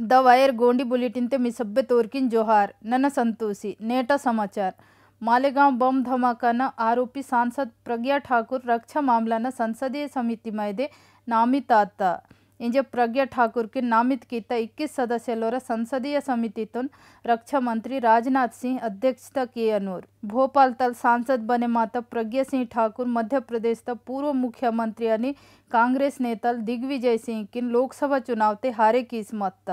the wire Gondi bulletin ते मिसब्य तोरकिन जोहार none Santoshi नेटा समाचार मालेगांव बम धमाका न आरोपी सांसद प्रज्ञा ठाकुर रक्षा मामला न संसदीय समिति मैदे नामिताता ಇಂಜೆ ಪ್ರಜ್ಞಾ ಠಾಕೂರ್ಗೆ ನಾಮಿತ್ ಕಿತ್ತ ಇಕ್ಕಿಸ್ संसदीय समिति तुन रक्षा मंत्री राजनाथ सिंह अध्यक्षता किए अनुर भोपाल तल सांसद बने माता प्रज्ञा सिंह ठाकुर मध्य प्रदेश तक पूर्व मुख्यमंत्री अने कांग्रेस नेता दिग्विजय सिंह किन लोकसभा चुनाव ते हारे की किस्मत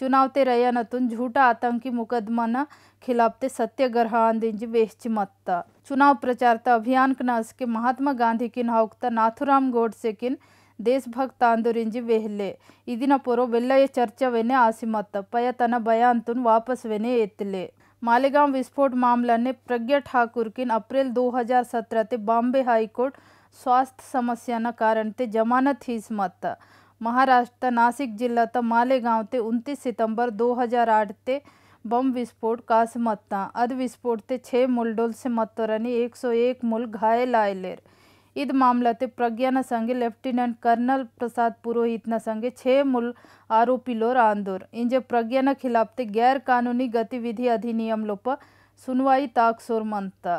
चुनाव ते रया तुन झूठा आतंकी मुकदमा न खिलाफ ते सत्याग्रहण दिंज वेश्च मत्ता चुनाव प्रचार अभियान कनास के महात्मा गांधी किन हौकता नाथुराम गोडसे किन देशभक्त ಅಂದುರಿಂಜಿ वेहल्ले ಇದಿನ ಪೊರೋ ವೆಲ್ಲಯ ಚರ್ಚವೆನೆ ಆಸಿಮತ್ತ ಪಯ ತನ ಭಯ ಅಂತುನ್ ವಾಪಸ್ मालेगांव विस्फोट मामला ने प्रज्ञा ठाकुर किन अप्रैल 2017 ते बॉम्बे हाईकोर्ट स्वास्थ्य समस्या कारण ते जमानत हिस्मत महाराष्ट्र नासिक जिला त मालेगांव ते उनतीस सितंबर 2008 ते बम विस्फोट कासमत्ता अद विस्फोट ते छः मुलडोल से सौ एक मुल घायल आयलेर इत मामला प्रज्ञा संघे संगे लेफ्टिनेंट कर्नल प्रसाद पुरोहित न संगे छे मूल आरोपी लोर आंदोर इंजे प्रज्ञा खिलाफ ते गैर कानूनी गतिविधि अधिनियम लोप सुनवाई ताकसोर मंता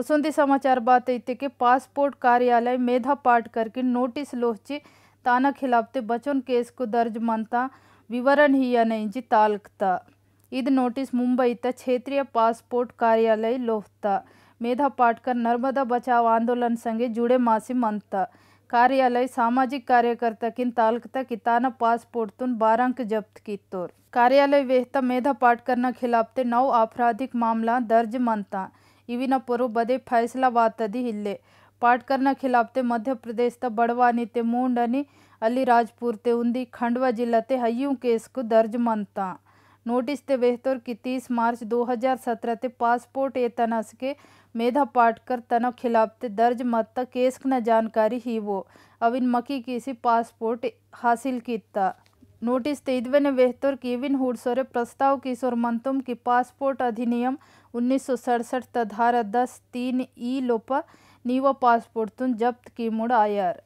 उसुंदी समाचार बात इत के पासपोर्ट कार्यालय मेधा पाठ करके नोटिस लोहचे ताना खिलाफ ते बचन केस को दर्ज मानता विवरण ही या नहीं जी तालकता इद नोटिस मुंबई त क्षेत्रीय पासपोर्ट कार्यालय लोहता मेधा पाटकर नर्मदा बचाव आंदोलन संगे जुड़े मासी मंत कार्यालय सामाजिक कार्यकर्ताकिन तालुकता किताना पासपोर्टतून बारांक की तोर कार्यालय वेहता मेधा न खिलाफ ते नौ आपराधिक मामला दर्ज मानता इविना पूर्व बदे फैसला हिले पाटकर न खिलाफ ते मध्य प्रदेश त बड़वानी ते मूंडनी अली राजपुर ते उन्दी खंडवा जिला ते हयू केस को दर्ज मानता नोटिस ते बेहतर की तीस मार्च 2017 ते पासपोर्ट ए तनस के मेधा पाटकर तनो खिलाफ ते दर्ज मत केस न जानकारी ही वो अविन मकी किसी पासपोर्ट हासिल किया नोटिस ने बेहतर केविन हुडसोरे प्रस्ताव की मंतुम की पासपोर्ट अधिनियम उन्नीस सौ सड़सठ तधारा दस तीन ई लोप नीवा पासपोर्ट तुम जब्त की मुड़ आयर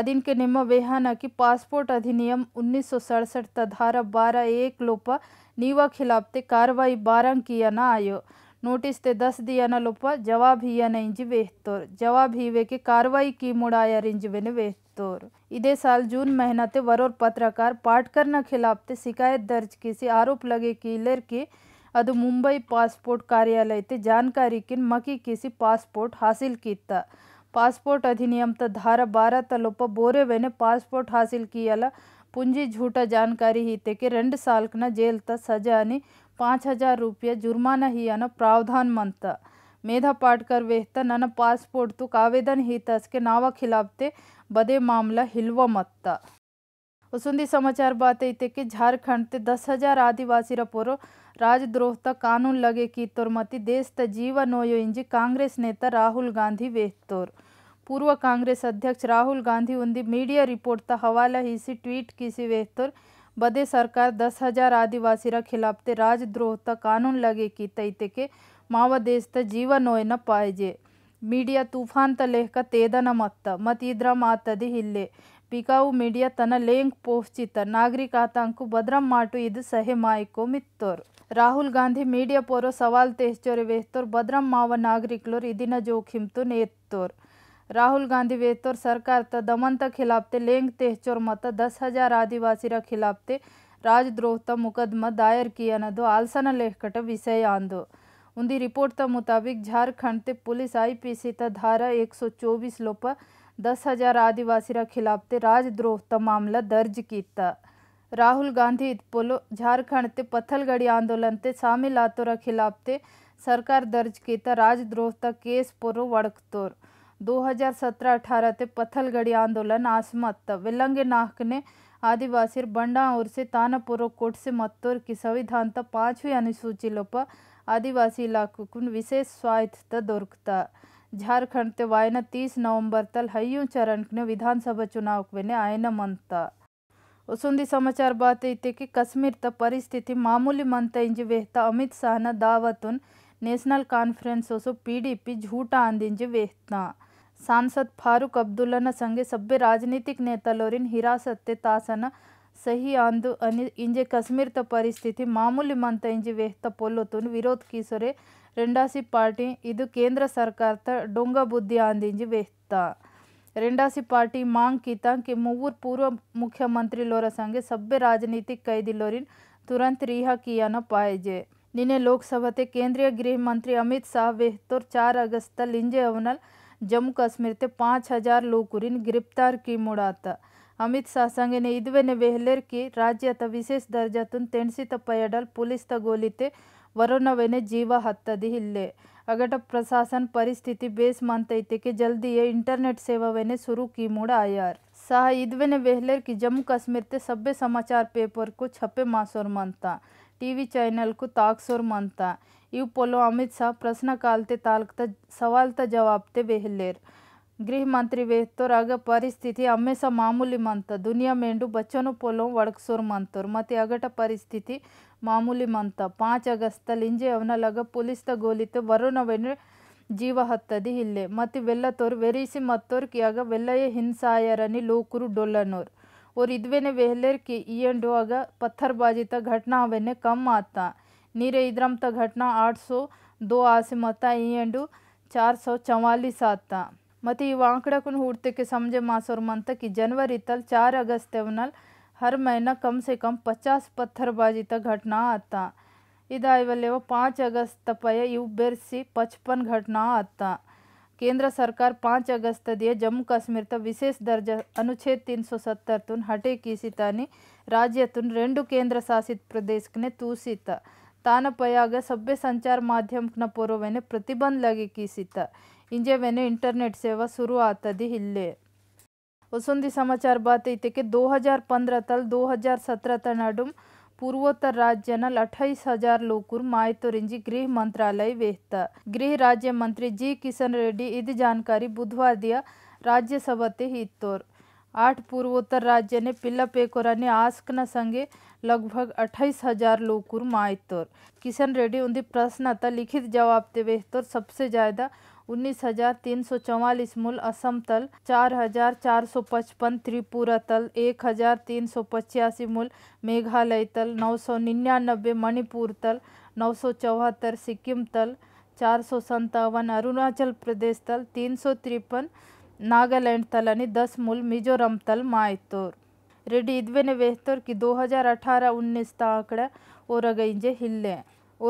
अधिन के निम्न वेहाना की पासपोर्ट अधिनियम उन्नीस सौ सड़सठ तधारा बारह एक लोपा नीवा खिलाफ ते कार्रवाई ಖಿಲಾಫ್ತೆ किया ना आयो नोटिस ते दस दिया ना लुपा जवाब ही या नहीं इंज वेहतोर जवाब ही वे के कार्रवाई की मुड़ाया रिंज वे विन वेहतोर इधे साल जून महीना ते वरोर पत्रकार पाटकर न खिलाफ ते शिकायत दर्ज की से आरोप लगे कि लेर के अद मुंबई पासपोर्ट कार्यालय ते जानकारी किन मकी किसी पासपोर्ट हासिल किया पासपोर्ट अधिनियम त धारा बारह तलोपा बोरे वे ने पासपोर्ट हासिल किया ला पुंजी झूठा जानकारी ही ते के रेंड साल कना जेल ता सजा ने पाँच हजार रुपया जुर्माना ही आना प्रावधान मनता मेधा पाठ कर वेहता नाना पासपोर्ट तो आवेदन ही तस के नावा खिलाफ ते बदे मामला हिलवा मत्ता उसुंदी समाचार बात इते के झारखंड ते दस हजार आदिवासी रपोरो राजद्रोहता कानून लगे की तोरमती देश त जीवा इंजी कांग्रेस नेता राहुल गांधी वेहतोर पूर्व कांग्रेस अध्यक्ष राहुल गांधी उीडिया रिपोर्ट का हवाला हिसी ट्वीट किसी वेहतर बदे सरकार दस हजार आदिवासी खिलाफ ते राजद्रोह त कानून लगे की तैते के माव देश त जीवनोय न पाएजे मीडिया तूफान त लेख का तेदन मत मत इद्र मात हिले पिकाऊ मीडिया तन लेंक पोहचित नागरिक आतंकु भद्रम माटु इद सहे मायको मित्तोर राहुल गांधी मीडिया पोरो सवाल तेहचोरे वेहतोर भद्रम माव नागरिक लोर इदिन जोखिम तो नेत्तोर राहुल गांधी वेतोर सरकार त दमन त खिलाफ़ते लेंग चोर मत दस हज़ार आदिवासी खिलाफ़ते ರಾಜದ್ರೋಹ ತ ಮುಕದ್ದಮ ದಾಯರ್ ಕಿ ಅನ್ನೋದು ಆಲ್ಸನ ಲೇಖಕಟ ವಿಷಯ ಅಂದು ಉಂದಿ ರಿಪೋರ್ಟ್ ತ ಮುತಾಬಿಕ್ झारखंड ते पुलिस आईपीसी ತ धारा 124 ಲೋಪ 10000 ಆದಿವಾಸಿರ खिलाफ ते राजद्रोह ತ मामला दर्ज कीता राहुल गांधी पोलो झारखंड ते पत्थलगड़ी आंदोलन ते शामिल आतोर खिलाफ ते सरकार दर्ज कीता राजद्रोह केस ಕೇಸ್ वड़कतोर ವಡಕ್ತೋರ್ हज़ार सत्रह पथलगढ़ी आंदोलन आसमत विलंगे नाकने आदिवासी बंडाऊर् तानपुर कोटे मतूर की संविधान पांचवी अनुसूची लप आदिवासी इलाकों को विशेष स्वायत्ता दरकता झारखंड ते वायन तीस नवंबर तल हयू चरण ने विधानसभा चुनाव को बने आयन मंत उसुंदी समाचार बात इतने कि कश्मीर त परिस्थिति मामूली मंत इंज वेहता अमित शाह न दावतुन नेशनल कॉन्फ्रेंस उसो पीडीपी झूठा आंदिंज वेहता सांसद फारूक अब्दुल्लान संगे सभ्य राजनीतिक नेता लोरीन हिरासत तासन सही आंदु इंजे कश्मीर त परिस्थिति मामूली मंत इंजे वेहत पोलोतुन विरोध की सुरे रेंडासी पार्टी इदु केंद्र सरकार त डोंगा बुद्धि आंदी वेहता रेंडासी पार्टी मांग कीता कि मुवूर पूर्व मुख्यमंत्री लोरा संगे सभ्य राजनीतिक कैदी लोरिन तुरंत रिहा किया न पाए जे निन्हें लोकसभा केंद्रीय गृह मंत्री अमित शाह वेहतोर चार अगस्त लिंजे अवनल जम्मू काश्मीर ते पाँच हज़ार लोकुरी गिरफ्तार की मुड़ाता अमित शाह संगे ने इधन वेहलर की राज्य विशेष दर्जा तुन तेणसित पयडल पुलिस तोलते वरुणवेने जीव हत इले अगट प्रशासन परिस्थिति बेस मंत के जल्दी इंटरनेट सेवावेने शुरू की मुड़ आयार सह इधन वेहलर की जम्मू काश्मीर ते सभ्य समाचार पेपर को छपे मासोर मंता టీవీ చైనల్కు ತಾಕ್ಸೋರ್ ಮಂತ ಇವು ಪೊಲೋ ಅಮಿತ್ ಶಾ ಪ್ರಶ್ನ ಕಾಲ್ತೆ ತಾಲ್ಕತ ಸವಾಲ್ತ ಜವಾಬ್ತೆ ಬೆಹಲೇರ್ ಗೃಹ ಮಂತ್ರಿ ವೇಹ್ತೋರ್ ಪರಿಸ್ಥಿತಿ ಹಮೇಶ ಮಾಮೂಲಿ ಮಂತ ದುನಿಯಾ ಮೇಂಡು ಬಚ್ಚನು ಪೊಲೋ ವಡಕ್ಸೋರ್ ಮಂತೋರ್ ಮತ್ತೆ ಅಗಟ ಪರಿಸ್ಥಿತಿ ಮಾಮೂಲಿ ಮಂತ ಪಾಂಚ್ ಅಗಸ್ತ ಲಿಂಜೆ ಅವನ ಲಗ ಪೊಲೀಸ್ತ ಗೋಲಿತ ವರುಣ ಜೀವ ಹತ್ತದಿ ಇಲ್ಲೇ ಮತ್ತೆ ವೆಲ್ಲತೋರ್ ವೆರಿಸಿ ಮತ್ತೋರ್ ಯಾಗ ವೆಲ್ಲಯೇ ಹಿಂಸಾಯರನಿ ಲೂಕುರು ಡೊಲ್ಲನೋರ್ और ಇದುವೇನೆ ವೆಹ್ಲೆರ್ಕಿ ಈಯಂಡುವಾಗ घटना ಘಟನಾವೆನೆ कम आता ನೀರೆ ಇದ್ರಂತ घटना आठ सौ दो मत ಈಯಂಡು चार सौ चवालीस आता मत इव आंकड़कन हूड़ते के समझे मासोर मंत की जनवरी तल चार अगस्त हर महीना कम से कम पचास पत्थरबाजी तक घटना आता इदाई वाले वो पाँच अगस्त तपय इव पचपन घटना आता ಕೇಂದ್ರ ಸರ್ಕಾರ ಪಾಂಚ್ ಅಗಸ್ತದಿಯ ಜಮ್ಮು ಕಾಶ್ಮೀರದ ವಿಶೇಷ ದರ್ಜ ಅನುಚ್ಛೇದ್ ತೀನ್ ಸौ सत्तर ತುನ್ ಹಟೆ ಕೀಸಿತಾನಿ ರಾಜ್ಯ ತುನ್ ರೆಂಡು ಕೇಂದ್ರ ಶಾಸಿತ ಪ್ರದೇಶಕ್ಕೆ ತೂಸಿತ ತಾನಪಯಾಗ ಸಭ್ಯ ಸಂಚಾರ ಮಾಧ್ಯಮನ ಪೂರ್ವವೇನೆ ಪ್ರತಿಬಂಧ ಲಗಿ ಕೀಸಿತ ಇಂಜೆವೇನೆ ಇಂಟರ್ನೆಟ್ ಸೇವಾ ಶುರು ಆತದಿ ಇಲ್ಲೇ वसुंधी समाचार बात इतने के 2015 तल 2017 तनाडुम पूर्वोत्तर राज्य नल अट्ठाईस हजार लोकुर मायतोरेंजी गृह मंत्रालय वेहता गृह राज्य मंत्री जी किशन रेड्डी इध जानकारी बुधवार दिया राज्यसभते हितोर आठ पूर्वोत्तर राज्य ने पिल्ला आस्क न संगे लगभग अट्ठाईस हजार लोकुर मायतोर किशन रेड्डी उनकी प्रश्न लिखित जवाब ते वेहतोर सबसे ज्यादा उन्नीस हजार तीन सौ चौवालीस मूल असम तल चार हजार चार सौ पचपन त्रिपुरा तल एक हजार तीन सौ पचासी मूल मेघालय तल नौ सौ निन्यानबे मणिपुर तल नौ सौ चौहत्तर सिक्किम तल चार सौ सत्तावन अरुणाचल प्रदेश तल तीन सौ तिरपन नागालैंड तल दस मूल मिजोरम तल मायतोर रेडी कि दो हज़ार अठारह उन्नीस ता आंकड़ा और गई हिले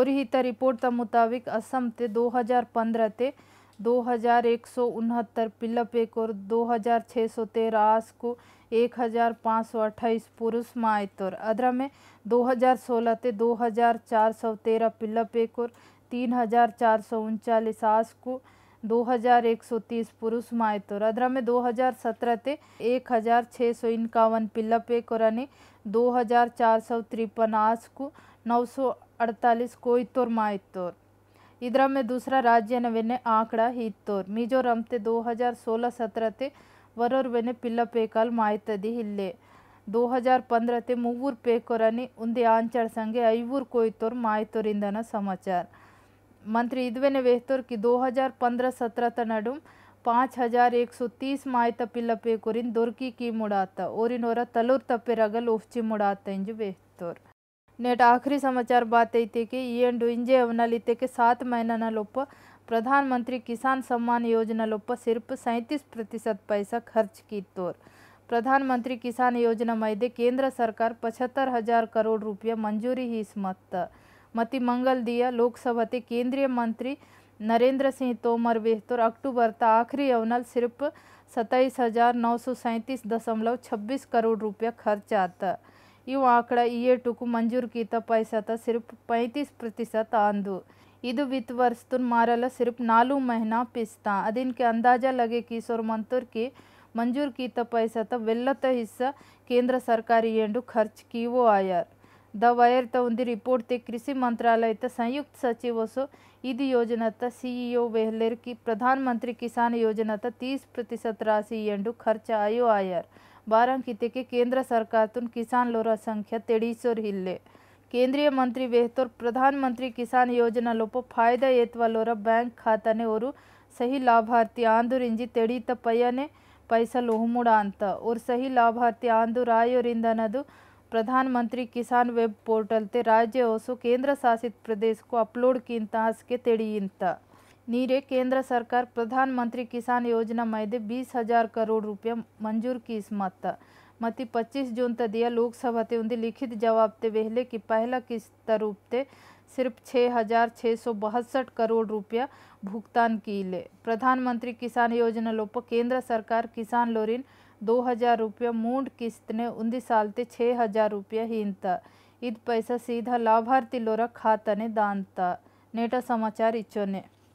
और ही रिपोर्ट के मुताबिक असम ते दो 2015 ते दो हज़ार एक सौ उनहत्तर पिलपेक और दो हज़ार छः सौ तेरास को एक हज़ार पाँच सौ अट्ठाईस पुरुष मायत और अदरा में दो हज़ार सोलह ते दो हज़ार चार सौ तेरह पिलपेक और तीन हज़ार चार सौ उनचालीस आस को दो हज़ार एक सौ तीस पुरुष मायत और अदरा में दो हज़ार सत्रह ते एक हज़ार छः सौ इक्यावन पिलपेक और अने दो हज़ार चार सौ तिरपन आस को नौ सौ अड़तालीस कोई तोर मायतोर ಇದರ में दूसरा ರಾಜ್ಯನವೆನೆ ಆಂಕಡ ಇತ್ತು ಮಿಜೋರಾಂ ತೆ 2016 17 ತೆ ವರರ್ವೆನೆ ಪಿಲ್ಲ ಪೇಕಲ್ ಮಾಹಿತದಿ ಇಲ್ಲೆ 2015 ತೆ ಮೂವೂರ್ ಪೇಕೊರನಿ ಉಂದೆ ಆಂಚಳ ಸಂಗೆ ಐವೂರ್ ಕೋಯ್ತೋರ್ ಮಾಹಿತೋರಿಂದನ ಸಮಾಚಾರ ಮಂತ್ರಿ ಇದುವೆನೆ ವೇಹ್ತೋರ್ ಕಿ 2015 17 ತ ನಡು पाँच हजार एक सौ तीस माय तपिल पे कोरिन दुर्की की मुड़ाता और इनोरा तलुर तपे रगल उफची मुड़ाता इंज बेहतर ನೇಟ ಆಖರಿ ಸಮಾಚಾರ ಬಾತೈತೆಕಿ इंजे ಇಂಜೆ के सात महीना लोप प्रधानमंत्री किसान सम्मान योजना लोप सिर्फ सैंतीस प्रतिशत पैसा खर्च की तोर प्रधानमंत्री किसान योजना मैदे केंद्र सरकार पचहत्तर हजार करोड़ रुपया मंजूरी ही इस मत मति मंगल दिया लोकसभा केंद्रीय मंत्री नरेंद्र सिंह तोमर बेहतर अक्टूबर तक आखिरी अवनल सिर्फ सत्ताईस हजार नौ सौ सैंतीस दशमलव छब्बीस करोड़ रुपया खर्च आता ಇವು ಆಕಡ ಏಟುಕು ಮಂಜೂರು ಕೀತ ಪೈಸತ ಸಿರ್ಫ್ ಪೈಂತೀಸ್ ಪ್ರತಿಶत आंदू ಇದು ವಿತ್ ವರ್ಷ ತುನ್ ಮಾರಲ ಸಿರ್ಫ್ ನಾಲು ಮಹಿನಾ ಪಿಸ್ತಾ ಅದಿನ್ಕೆ ಅಂದಾಜ ಲಗೆ ಕಿ ಸೊರ್ ಮಂತುರ್ ಕಿ ಮಂಜೂರು ಕೀತ ಪೈಸತ ವೆಲ್ಲತ ಹಿಸ್ಸ ಕೇಂದ್ರ ಸರ್ಕಾರಿ ಎಂಡು ಖರ್ಚ್ ಕೀವೋ ಆಯಾರ್ ದ ವೈರ್ ತ ಉಂದಿ ರಿಪೋರ್ಟ್ ತೆ ಕೃಷಿ ಮಂತ್ರಾಲಯದ ಸಂಯುಕ್ತ ಸಚಿವಸು ఇది యోజనత సిఇఓ వెహ్లేర్కి ప్రధానమంత్రి ಕಿಸಾನ್ యోజనత ತೀಸ್ ಪ್ರತಿಶತ ರಾಶಿ ಎಂಡು ఖర్చు ಆಯೋ ಆಯರ್ ಬಾರಾಂಕಿತೆಗೆ ಕೇಂದ್ರ ಸರ್ಕಾರತುನ್ ಕಿಸಾನ್ ಲೋರ ಸಂಖ್ಯೆ ತೆಡೀಸೋರ್ ಇಲ್ಲೇ ಕೇಂದ್ರೀಯ ಮಂತ್ರಿ ವೇಹ್ತೋರ್ ಪ್ರಧಾನ ಮಂತ್ರಿ ಕಿಸಾನ್ ಯೋಜನಾ ಲೋಪ ಫಾಯ್ದಾ ಏತ್ವಲ್ಲೋರ ಬ್ಯಾಂಕ್ ಖಾತಾನೆ ಅವರು ಸಹಿ ಲಾಭಾರ್ಥಿ ಆಂದೂರ್ ಇಂಜಿ ತೆಡೀತ ಪಯ್ಯನೆ ಪೈಸಲ್ ಉಹುಮುಡ ಅಂತ ಅವ್ರು ಸಹಿ ಲಾಭಾರ್ಥಿ ಆಂದೂರ್ ಆಯೋರಿಂದನದು प्रधानमंत्री किसान वेब पोर्टल ते राज्य ओसो केंद्र शासित प्रदेश को अपलोड कीन तास के तेड़ी इंता नीरे केंद्र सरकार प्रधानमंत्री किसान योजना मैदे बीस हजार करोड़ रुपये मंजूर की मत मत पच्चीस जून दिया लोकसभा उन्दे लिखित जवाब ते वेहले की पहला किस्त रूप ते सिर्फ छः हजार छः सौ बहत्सठ करोड़ रुपया भुगतान की ले प्रधानमंत्री किसान योजना लोप केंद्र सरकार किसान लोरिन दो हजार रुपया मूड किस्त ने उन्दी साल ते छः हजार रुपया हीनता इत पैसा सीधा लाभार्थी लोरा खाता ने दानता नेटा समाचार इच्छो ने